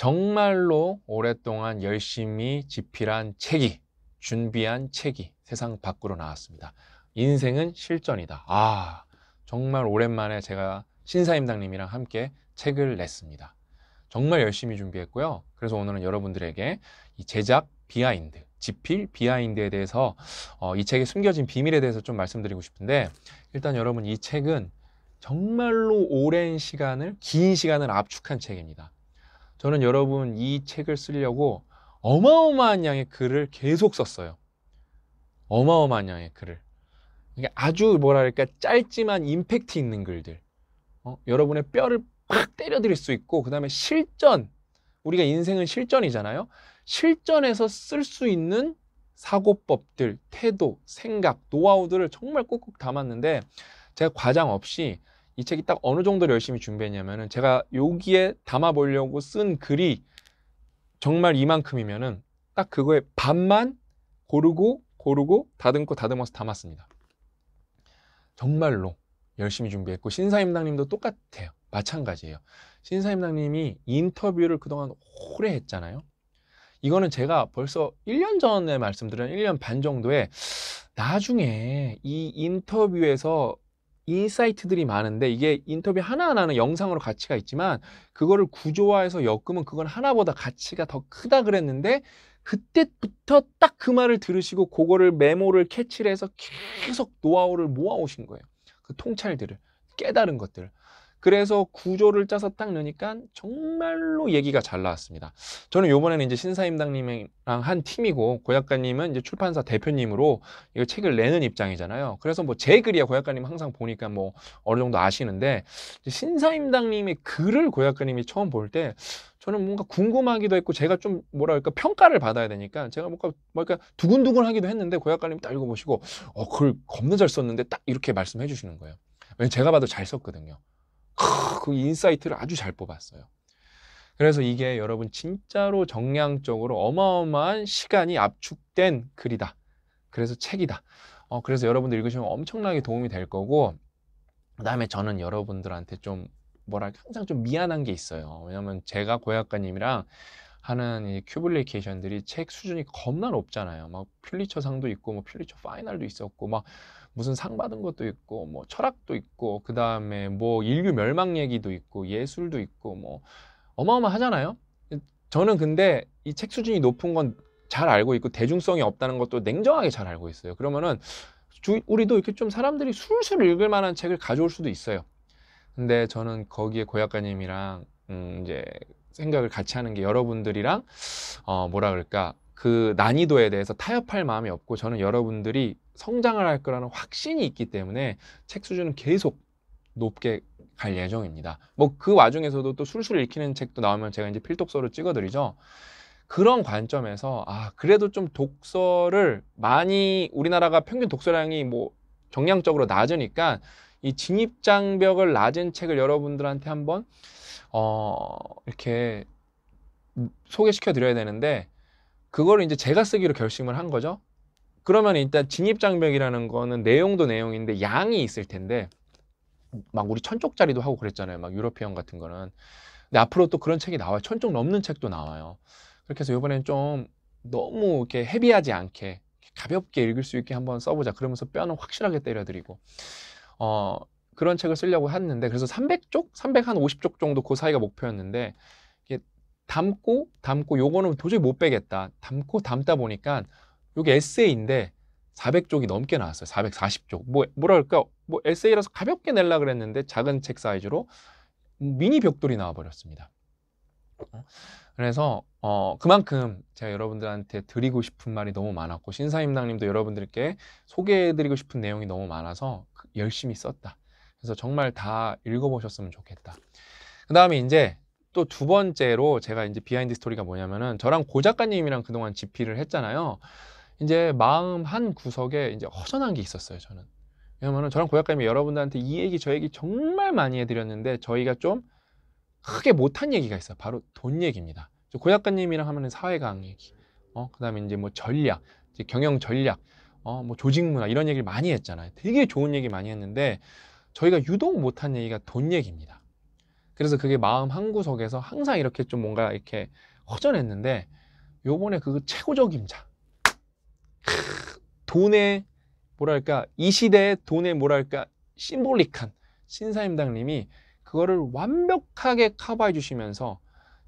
정말로 오랫동안 열심히 집필한 책이 준비한 책이 세상 밖으로 나왔습니다. 인생은 실전이다. 아, 정말 오랜만에 제가 신사임당님이랑 함께 책을 냈습니다. 정말 열심히 준비했고요. 그래서 오늘은 여러분들에게 이 제작 비하인드, 집필 비하인드에 대해서 어, 이 책에 숨겨진 비밀에 대해서 좀 말씀드리고 싶은데 일단 여러분 이 책은 정말로 오랜 시간을 긴 시간을 압축한 책입니다. 저는 여러분 이 책을 쓰려고 어마어마한 양의 글을 계속 썼어요. 어마어마한 양의 글을. 아주 뭐랄까 짧지만 임팩트 있는 글들. 어? 여러분의 뼈를 팍 때려드릴 수 있고 그 다음에 실전. 우리가 인생은 실전이잖아요. 실전에서 쓸 수 있는 사고법들, 태도, 생각, 노하우들을 정말 꾹꾹 담았는데 제가 과장 없이 이 책이 딱 어느 정도로 열심히 준비했냐면은 제가 여기에 담아보려고 쓴 글이 정말 이만큼이면은 딱그거에 반만 고르고 고르고 다듬고 다듬어서 담았습니다. 정말로 열심히 준비했고 신사임당님도 똑같아요. 마찬가지예요. 신사임당님이 인터뷰를 그동안 오래 했잖아요. 이거는 제가 벌써 1년 전에 말씀드린 1년 반 정도에 나중에 이 인터뷰에서 인사이트들이 많은데 이게 인터뷰 하나하나는 영상으로 가치가 있지만 그거를 구조화해서 엮으면 그건 하나보다 가치가 더 크다 그랬는데 그때부터 딱 그 말을 들으시고 그거를 메모를 캐치를 해서 계속 노하우를 모아오신 거예요. 그 통찰들을 깨달은 것들을 그래서 구조를 짜서 딱 넣으니까 정말로 얘기가 잘 나왔습니다. 저는 요번에는 이제 신사임당님이랑 한 팀이고 고약가님은 이제 출판사 대표님으로 이 책을 내는 입장이잖아요. 그래서 뭐 제 글이야 고약가님 항상 보니까 뭐 어느 정도 아시는데 신사임당님의 글을 고약가님이 처음 볼 때 저는 뭔가 궁금하기도 했고 제가 좀 뭐랄까 평가를 받아야 되니까 제가 뭔가 뭐랄까 두근두근하기도 했는데 고약가님이 딱 읽어보시고 어 그걸 겁나 잘 썼는데 딱 이렇게 말씀해 주시는 거예요. 제가 봐도 잘 썼거든요. 그 인사이트를 아주 잘 뽑았어요. 그래서 이게 여러분 진짜로 정량적으로 어마어마한 시간이 압축된 글이다. 그래서 책이다. 어, 그래서 여러분들 읽으시면 엄청나게 도움이 될 거고 그다음에 저는 여러분들한테 좀 뭐랄까 항상 좀 미안한 게 있어요. 왜냐면 제가 고약가님이랑 하는 큐블리케이션들이 책 수준이 겁나 높잖아요. 막 퓰리처 상도 있고 뭐 퓰리처 파이널도 있었고 막 무슨 상 받은 것도 있고 뭐 철학도 있고 그 다음에 뭐 인류 멸망 얘기도 있고 예술도 있고 뭐 어마어마하잖아요. 저는 근데 이 책 수준이 높은 건 잘 알고 있고 대중성이 없다는 것도 냉정하게 잘 알고 있어요. 그러면은 주, 우리도 이렇게 좀 사람들이 술술 읽을 만한 책을 가져올 수도 있어요. 근데 저는 거기에 고약가님이랑 음, 이제 생각을 같이 하는 게 여러분들이랑 어, 뭐라 그럴까 그 난이도에 대해서 타협할 마음이 없고 저는 여러분들이 성장을 할 거라는 확신이 있기 때문에 책 수준은 계속 높게 갈 예정입니다. 뭐 그 와중에서도 또 술술 읽히는 책도 나오면 제가 이제 필독서로 찍어드리죠. 그런 관점에서 아 그래도 좀 독서를 많이 우리나라가 평균 독서량이 뭐정량적으로 낮으니까 이 진입 장벽을 낮은 책을 여러분들한테 한번 어 이렇게 소개시켜 드려야 되는데 그거를 이제 제가 쓰기로 결심을 한 거죠. 그러면 일단 진입장벽이라는 거는 내용도 내용인데 양이 있을 텐데 막 우리 천쪽짜리도 하고 그랬잖아요. 막 유러피언 같은 거는. 근데 앞으로 또 그런 책이 나와요. 천쪽 넘는 책도 나와요. 그렇게 해서 이번엔 좀 너무 이렇게 헤비하지 않게 가볍게 읽을 수 있게 한번 써보자. 그러면서 뼈는 확실하게 때려드리고 어 그런 책을 쓰려고 했는데 그래서 300쪽, 3 0한 50쪽 정도 그 사이가 목표였는데 이게 담고 담고 요거는 도저히 못 빼겠다. 담고 담다 보니까 여기 에세이인데 400쪽이 넘게 나왔어요. 440쪽. 뭐, 뭐랄까, 뭐 에세이라서 가볍게 낼라 그랬는데 작은 책 사이즈로 미니 벽돌이 나와버렸습니다. 그래서 어, 그만큼 제가 여러분들한테 드리고 싶은 말이 너무 많았고 신사임당님도 여러분들께 소개해드리고 싶은 내용이 너무 많아서 그 열심히 썼다. 그래서 정말 다 읽어보셨으면 좋겠다. 그 다음에 이제 또 두 번째로 제가 이제 비하인드 스토리가 뭐냐면은 저랑 고 작가님이랑 그동안 집필을 했잖아요. 이제 마음 한 구석에 이제 허전한 게 있었어요, 저는. 왜냐면은 저랑 고약가님이 여러분들한테 이 얘기 저 얘기 정말 많이 해드렸는데 저희가 좀 크게 못한 얘기가 있어요. 바로 돈 얘기입니다. 고약가님이랑 하면은 사회강 얘기, 어, 그 다음에 이제 뭐 전략, 이제 경영 전략, 어, 뭐 조직 문화 이런 얘기를 많이 했잖아요. 되게 좋은 얘기 많이 했는데 저희가 유독 못한 얘기가 돈 얘기입니다. 그래서 그게 마음 한구석에서 항상 이렇게 좀 뭔가 이렇게 허전했는데 요번에 그 최고적 임자 돈의 뭐랄까 이 시대의 돈의 뭐랄까 심볼릭한 신사임당님이 그거를 완벽하게 커버해 주시면서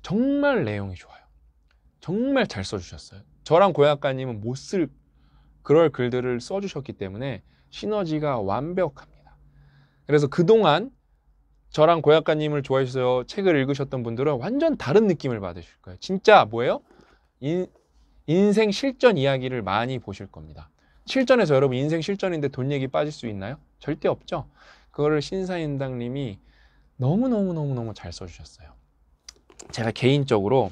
정말 내용이 좋아요. 정말 잘 써주셨어요. 저랑 고약가님은 못 쓸 그럴 글들을 써주셨기 때문에 시너지가 완벽합니다. 그래서 그동안 저랑 고약가님을 좋아해주셔서 책을 읽으셨던 분들은 완전 다른 느낌을 받으실 거예요. 진짜 뭐예요? 인생 실전 이야기를 많이 보실 겁니다. 실전에서 여러분 인생 실전인데 돈 얘기 빠질 수 있나요? 절대 없죠. 그거를 신사임당님이 너무너무너무너무 잘 써주셨어요. 제가 개인적으로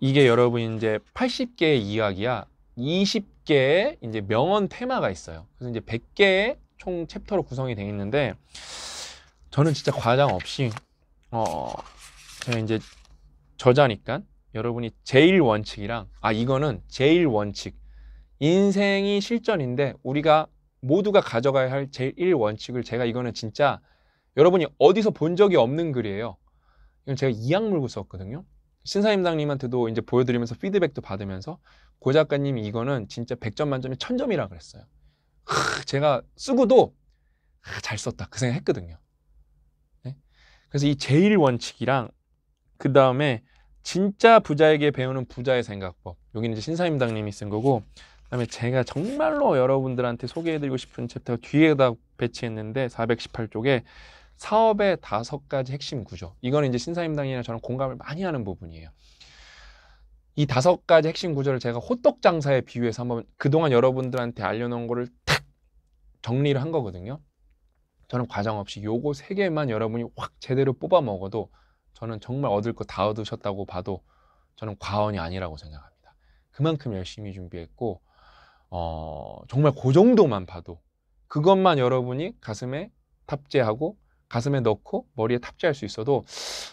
이게 여러분 이제 80개의 이야기야 20개의 이제 명언 테마가 있어요. 그래서 이제 100개의 총 챕터로 구성이 되어 있는데 저는 진짜 과장 없이 어 제가 이제 저자니까 여러분이 제일 원칙이랑 아 이거는 제일 원칙 인생이 실전인데 우리가 모두가 가져가야 할 제일 원칙을 제가 이거는 진짜 여러분이 어디서 본 적이 없는 글이에요. 이건 제가 이학 물고 썼거든요. 신사임당님한테도 이제 보여드리면서 피드백도 받으면서 고 작가님이 이거는 진짜 100점 만점에 1000점이라 그랬어요. 하, 제가 쓰고도 하, 잘 썼다 그 생각 했거든요. 네? 그래서 이 제일 원칙이랑 그 다음에 진짜 부자에게 배우는 부자의 생각법. 여기는 이제 신사임당님이 쓴 거고, 그다음에 제가 정말로 여러분들한테 소개해드리고 싶은 챕터가 뒤에다 배치했는데 418쪽에 사업의 다섯 가지 핵심 구조. 이거는 이제 신사임당이나 저는 공감을 많이 하는 부분이에요. 이 다섯 가지 핵심 구조를 제가 호떡 장사에 비유해서 한번 그동안 여러분들한테 알려놓은 거를 탁 정리를 한 거거든요. 저는 과정 없이 요거 세 개만 여러분이 확 제대로 뽑아 먹어도 저는 정말 얻을 거 다 얻으셨다고 봐도 저는 과언이 아니라고 생각합니다. 그만큼 열심히 준비했고 어, 정말 그 정도만 봐도 그것만 여러분이 가슴에 탑재하고 가슴에 넣고 머리에 탑재할 수 있어도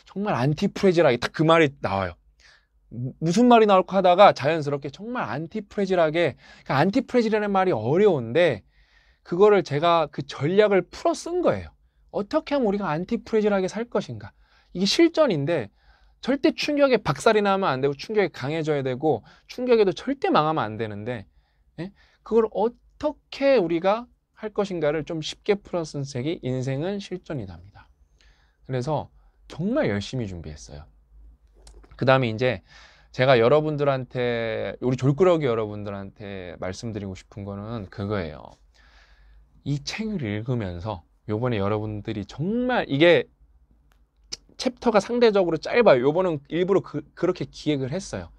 정말 안티프레질하게 딱 그 말이 나와요. 무슨 말이 나올까 하다가 자연스럽게 정말 안티프레질하게 그러니까 안티프레질이라는 말이 어려운데 그거를 제가 그 전략을 풀어 쓴 거예요. 어떻게 하면 우리가 안티프레질하게 살 것인가? 이게 실전인데 절대 충격에 박살이 나면 안 되고 충격에 강해져야 되고 충격에도 절대 망하면 안 되는데 예? 그걸 어떻게 우리가 할 것인가를 좀 쉽게 풀었은 책이 인생은 실전이답니다. 그래서 정말 열심히 준비했어요. 그 다음에 이제 제가 여러분들한테 우리 졸꾸러기 여러분들한테 말씀드리고 싶은 거는 그거예요. 이 책을 읽으면서 요번에 여러분들이 정말 이게 챕터가 상대적으로 짧아요. 요번은 일부러 그, 렇게 기획을 했어요.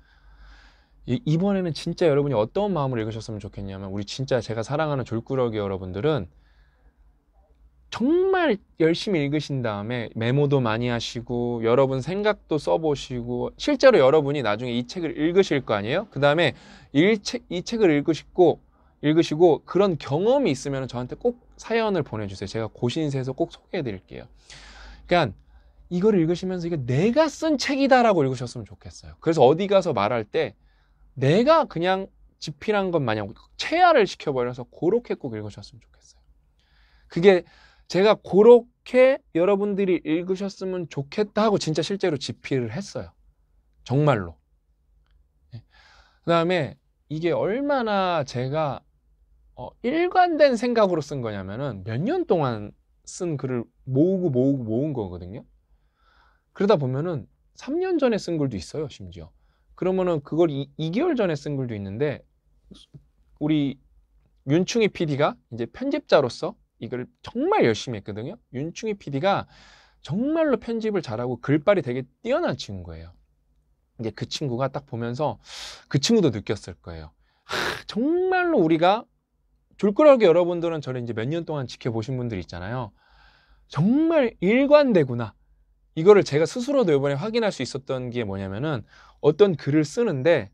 이번에는 진짜 여러분이 어떤 마음으로 읽으셨으면 좋겠냐면 우리 진짜 제가 사랑하는 졸꾸러기 여러분들은 정말 열심히 읽으신 다음에 메모도 많이 하시고 여러분 생각도 써보시고 실제로 여러분이 나중에 이 책을 읽으실 거 아니에요? 그 다음에 이 책을 읽으시고 읽으시고 그런 경험이 있으면 저한테 꼭 사연을 보내주세요. 제가 고신세에서 꼭 소개해드릴게요. 그러니까 이거를 읽으시면서 이거 내가 쓴 책이다라고 읽으셨으면 좋겠어요. 그래서 어디 가서 말할 때 내가 그냥 집필한 것 마냥 체화를 시켜버려서 그렇게 꼭 읽으셨으면 좋겠어요. 그게 제가 그렇게 여러분들이 읽으셨으면 좋겠다 하고 진짜 실제로 집필을 했어요. 정말로. 예. 그 다음에 이게 얼마나 제가 어, 일관된 생각으로 쓴 거냐면은 몇 년 동안 쓴 글을 모으고 모으고 모은 거거든요. 그러다 보면은 3년 전에 쓴 글도 있어요, 심지어. 그러면은 그걸 2, 개월 전에 쓴 글도 있는데 우리 윤충희 PD가 이제 편집자로서 이걸 정말 열심히 했거든요. 윤충희 PD가 정말로 편집을 잘하고 글빨이 되게 뛰어난 친구예요. 이제 그 친구가 딱 보면서 그 친구도 느꼈을 거예요. 하, 정말로 우리가 줄거라게 여러분들은 저를 이제 몇 년 동안 지켜보신 분들 있잖아요. 정말 일관되구나. 이거를 제가 스스로도 이번에 확인할 수 있었던 게 뭐냐면은 어떤 글을 쓰는데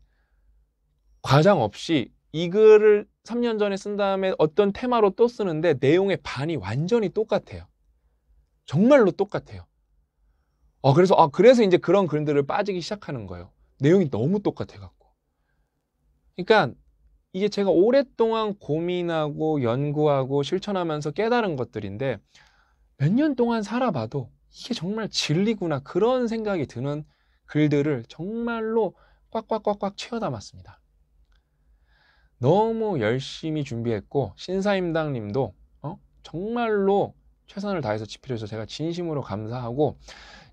과장 없이 이 글을 3년 전에 쓴 다음에 어떤 테마로 또 쓰는데 내용의 반이 완전히 똑같아요. 정말로 똑같아요. 어, 그래서, 아, 그래서 이제 그런 글들을 빠지기 시작하는 거예요. 내용이 너무 똑같아갖고. 그러니까 이게 제가 오랫동안 고민하고 연구하고 실천하면서 깨달은 것들인데 몇 년 동안 살아봐도 이게 정말 진리구나 그런 생각이 드는 글들을 정말로 꽉꽉꽉꽉 채워 담았습니다. 너무 열심히 준비했고 신사임당님도 어? 정말로 최선을 다해서 집필해서 제가 진심으로 감사하고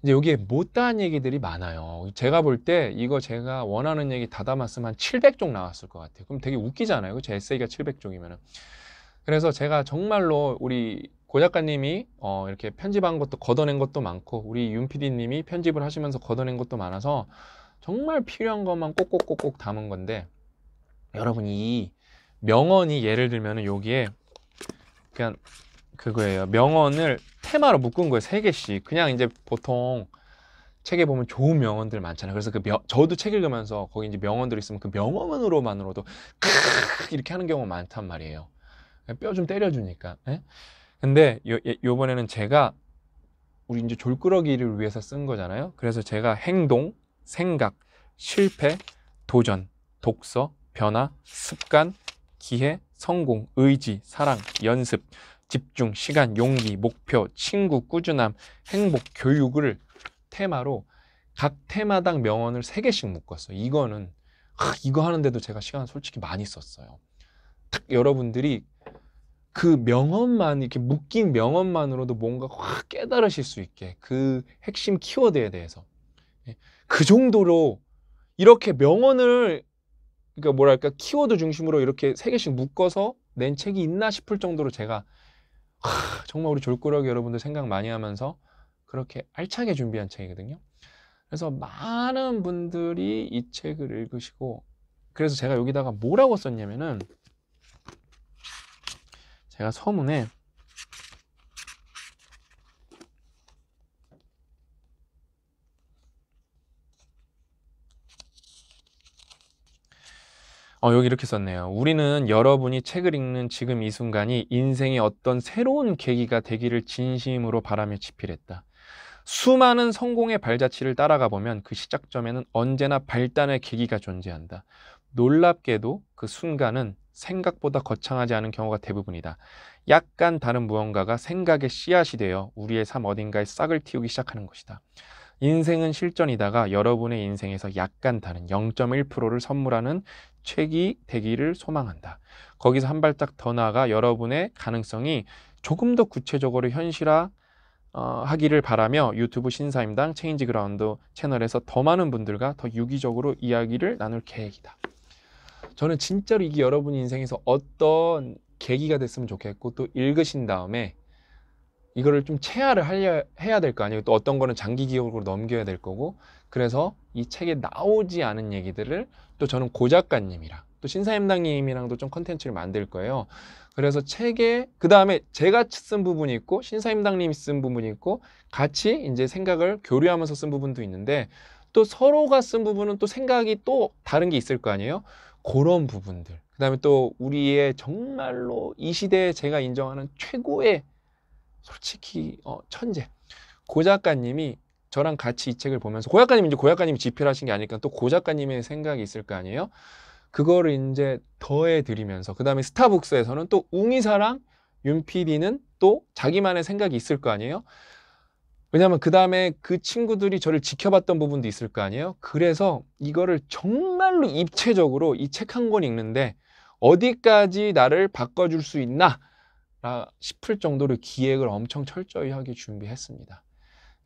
이제 여기에 못다한 얘기들이 많아요. 제가 볼 때 이거 제가 원하는 얘기 다 담았으면 한 700쪽 나왔을 것 같아요. 그럼 되게 웃기잖아요. 제 에세이가 700쪽이면은. 그래서 제가 정말로 우리 고 작가님이 어, 이렇게 편집한 것도 걷어낸 것도 많고 우리 윤 PD님이 편집을 하시면서 걷어낸 것도 많아서 정말 필요한 것만 꼭꼭꼭꼭 담은 건데 여러분 이 명언이 예를 들면 여기에 그냥 그거예요. 명언을 테마로 묶은 거예요. 세 개씩. 그냥 이제 보통 책에 보면 좋은 명언들 많잖아요. 그래서 그 명, 저도 책 읽으면서 거기 이제 명언들 있으면 그 명언으로만으로도 크으 이렇게 하는 경우가 많단 말이에요. 뼈 좀 때려주니까. 에? 예? 근데 요, 예, 요번에는 제가 우리 이제 졸끄러기를 위해서 쓴 거잖아요. 그래서 제가 행동, 생각, 실패, 도전, 독서, 변화, 습관, 기회, 성공, 의지, 사랑, 연습, 집중, 시간, 용기, 목표, 친구, 꾸준함, 행복, 교육을 테마로 각 테마당 명언을 3개씩 묶었어요. 이거는 하, 이거 하는데도 제가 시간 솔직히 많이 썼어요. 딱 여러분들이 그 명언만 이렇게 묶인 명언만으로도 뭔가 확 깨달으실 수 있게 그 핵심 키워드에 대해서 예. 그 정도로 이렇게 명언을 그러니까 뭐랄까 키워드 중심으로 이렇게 세 개씩 묶어서 낸 책이 있나 싶을 정도로 제가 하, 정말 우리 졸꾸러기 여러분들 생각 많이 하면서 그렇게 알차게 준비한 책이거든요. 그래서 많은 분들이 이 책을 읽으시고 그래서 제가 여기다가 뭐라고 썼냐면은 제가 서문에 어, 여기 이렇게 썼네요. 우리는 여러분이 책을 읽는 지금 이 순간이 인생의 어떤 새로운 계기가 되기를 진심으로 바라며 집필했다. 수많은 성공의 발자취를 따라가 보면 그 시작점에는 언제나 발단의 계기가 존재한다. 놀랍게도 그 순간은 생각보다 거창하지 않은 경우가 대부분이다. 약간 다른 무언가가 생각의 씨앗이 되어 우리의 삶 어딘가에 싹을 틔우기 시작하는 것이다. 인생은 실전이다가 여러분의 인생에서 약간 다른 0.1%를 선물하는 책이 되기를 소망한다. 거기서 한 발짝 더 나아가 여러분의 가능성이 조금 더 구체적으로 현실화 어, 하기를 바라며 유튜브 신사임당 체인지 그라운드 채널에서 더 많은 분들과 더 유기적으로 이야기를 나눌 계획이다. 저는 진짜로 이게 여러분 인생에서 어떤 계기가 됐으면 좋겠고 또 읽으신 다음에 이거를 좀 체화를 하려, 해야 될 거 아니에요. 또 어떤 거는 장기 기억으로 넘겨야 될 거고. 그래서 이 책에 나오지 않은 얘기들을 또 저는 고 작가님이랑 또 신사임당님이랑도 좀 컨텐츠를 만들 거예요. 그래서 책에 그 다음에 제가 쓴 부분이 있고 신사임당님이 쓴 부분이 있고 같이 이제 생각을 교류하면서 쓴 부분도 있는데 또 서로가 쓴 부분은 또 생각이 또 다른 게 있을 거 아니에요. 그런 부분들. 그 다음에 또 우리의 정말로 이 시대에 제가 인정하는 최고의 솔직히 어, 천재. 고 작가님이 저랑 같이 이 책을 보면서 고 작가님 이제 고 작가님이 집필하신 게 아니니까 또고 작가님의 생각이 있을 거 아니에요. 그거를 이제 더해 드리면서 그 다음에 스타북스에서는 또 웅이사랑 윤피 d 는또 자기만의 생각이 있을 거 아니에요. 왜냐하면 그 다음에 그 친구들이 저를 지켜봤던 부분도 있을 거 아니에요. 그래서 이거를 정말로 입체적으로 이 책 한 권 읽는데 어디까지 나를 바꿔줄 수 있나 싶을 정도로 기획을 엄청 철저히 하게 준비했습니다.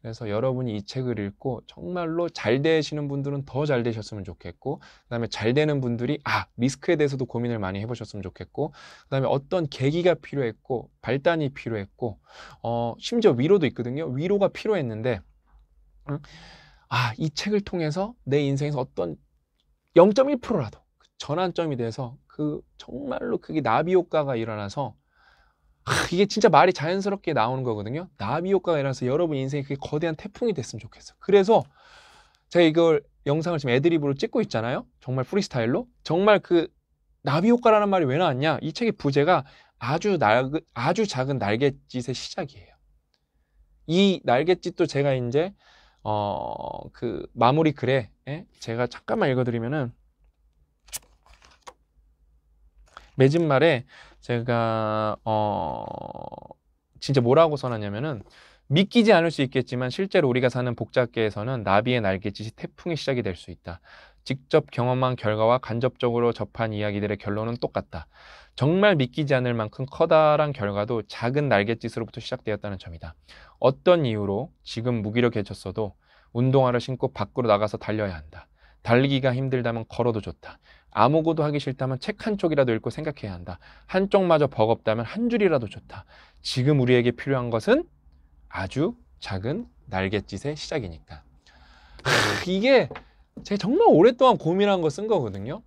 그래서 여러분이 이 책을 읽고 정말로 잘 되시는 분들은 더 잘 되셨으면 좋겠고 그다음에 잘 되는 분들이 아 리스크에 대해서도 고민을 많이 해보셨으면 좋겠고 그다음에 어떤 계기가 필요했고 발단이 필요했고 어 심지어 위로도 있거든요 위로가 필요했는데 응? 아이 책을 통해서 내 인생에서 어떤 0.1%라도 그 전환점이 돼서 그 정말로 그게 나비 효과가 일어나서 이게 진짜 말이 자연스럽게 나오는 거거든요. 나비 효과가 일어나서 여러분 인생에 그게 거대한 태풍이 됐으면 좋겠어. 그래서 제가 이걸 영상을 지금 애드립으로 찍고 있잖아요. 정말 프리스타일로. 정말 그 나비 효과라는 말이 왜 나왔냐? 이 책의 부제가 아주 날 아주 작은 날갯짓의 시작이에요. 이 날갯짓도 제가 이제 어 그 마무리 글에 예? 제가 잠깐만 읽어드리면은 매진 말에 제가 어 진짜 뭐라고 써놨냐면은 믿기지 않을 수 있겠지만 실제로 우리가 사는 복잡계에서는 나비의 날갯짓이 태풍의 시작이 될 수 있다. 직접 경험한 결과와 간접적으로 접한 이야기들의 결론은 똑같다. 정말 믿기지 않을 만큼 커다란 결과도 작은 날갯짓으로부터 시작되었다는 점이다. 어떤 이유로 지금 무기력해졌어도 운동화를 신고 밖으로 나가서 달려야 한다. 달리기가 힘들다면 걸어도 좋다. 아무것도 하기 싫다면 책 한 쪽이라도 읽고 생각해야 한다. 한쪽마저 버겁다면 한 줄이라도 좋다. 지금 우리에게 필요한 것은 아주 작은 날갯짓의 시작이니까. 하, 이게 제가 정말 오랫동안 고민한 거 쓴 거거든요.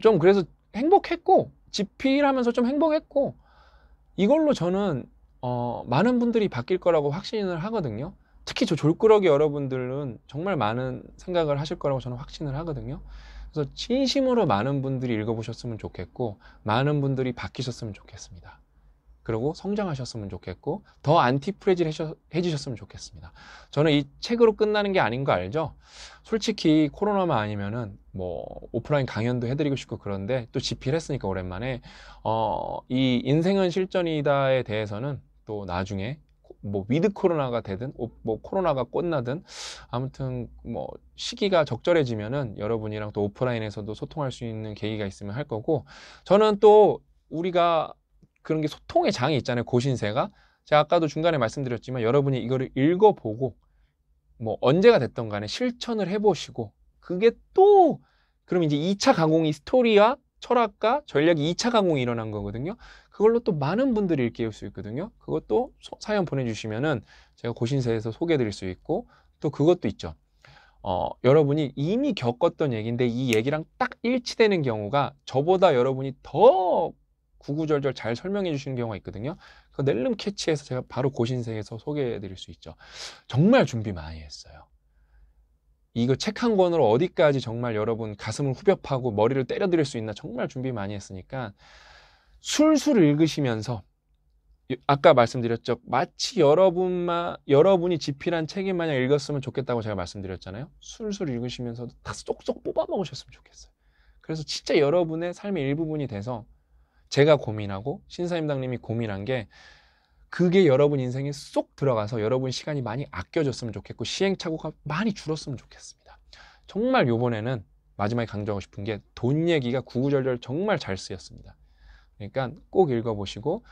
좀 그래서 행복했고 집필하면서 좀 행복했고 이걸로 저는 어, 많은 분들이 바뀔 거라고 확신을 하거든요. 특히 저 졸꾸러기 여러분들은 정말 많은 생각을 하실 거라고 저는 확신을 하거든요. 그래서 진심으로 많은 분들이 읽어보셨으면 좋겠고 많은 분들이 바뀌셨으면 좋겠습니다. 그리고 성장하셨으면 좋겠고 더 안티프레질 해주셨으면 좋겠습니다. 저는 이 책으로 끝나는 게 아닌 거 알죠? 솔직히 코로나만 아니면은 뭐 오프라인 강연도 해드리고 싶고 그런데 또 집필했으니까 오랜만에 어, 이 인생은 실전이다에 대해서는 또 나중에 뭐 위드 코로나가 되든 뭐 코로나가 끝나든 아무튼 뭐 시기가 적절해지면은 여러분이랑 또 오프라인에서도 소통할 수 있는 계기가 있으면 할 거고 저는 또 우리가 그런 게 소통의 장이 있잖아요 고신세가 제가 아까도 중간에 말씀드렸지만 여러분이 이거를 읽어보고 뭐 언제가 됐던 간에 실천을 해보시고 그게 또 그럼 이제 2차 강공이 스토리와 철학과 전략이 2차 강공이 일어난 거거든요. 그걸로 또 많은 분들이 일깨울 수 있거든요. 그것도 사연 보내주시면은 제가 고신세에서 소개해드릴 수 있고 또 그것도 있죠. 어, 여러분이 이미 겪었던 얘기인데 이 얘기랑 딱 일치되는 경우가 저보다 여러분이 더 구구절절 잘 설명해 주시는 경우가 있거든요. 그 낼름 캐치해서 제가 바로 고신세에서 소개해 드릴 수 있죠. 정말 준비 많이 했어요. 이거 책 한 권으로 어디까지 정말 여러분 가슴을 후벼파고 머리를 때려 드릴 수 있나 정말 준비 많이 했으니까 술술 읽으시면서 아까 말씀드렸죠. 마치 여러분만 여러분이 집필한 책임 마냥 읽었으면 좋겠다고 제가 말씀드렸잖아요. 술술 읽으시면서도 다 쏙쏙 뽑아 먹으셨으면 좋겠어요. 그래서 진짜 여러분의 삶의 일부분이 돼서 제가 고민하고 신사임당님이 고민한 게 그게 여러분 인생에 쏙 들어가서 여러분 시간이 많이 아껴졌으면 좋겠고 시행착오가 많이 줄었으면 좋겠습니다. 정말 요번에는 마지막에 강조하고 싶은 게 돈 얘기가 구구절절 정말 잘 쓰였습니다. 그러니까 꼭 읽어보시고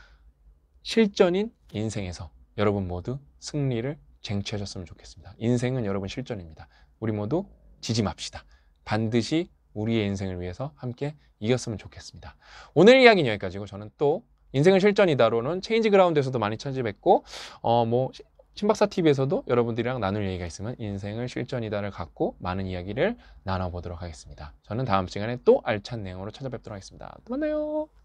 실전인 인생에서 여러분 모두 승리를 쟁취하셨으면 좋겠습니다. 인생은 여러분 실전입니다. 우리 모두 지지 맙시다. 반드시 우리의 인생을 위해서 함께 이겼으면 좋겠습니다. 오늘 이야기는 여기까지고 저는 또 인생은 실전이다로는 체인지 그라운드에서도 많이 찾아뵙고 어뭐 신박사 TV에서도 여러분들이랑 나눌 얘기가 있으면 인생을 실전이다를 갖고 많은 이야기를 나눠보도록 하겠습니다. 저는 다음 시간에 또 알찬 내용으로 찾아뵙도록 하겠습니다. 또 만나요.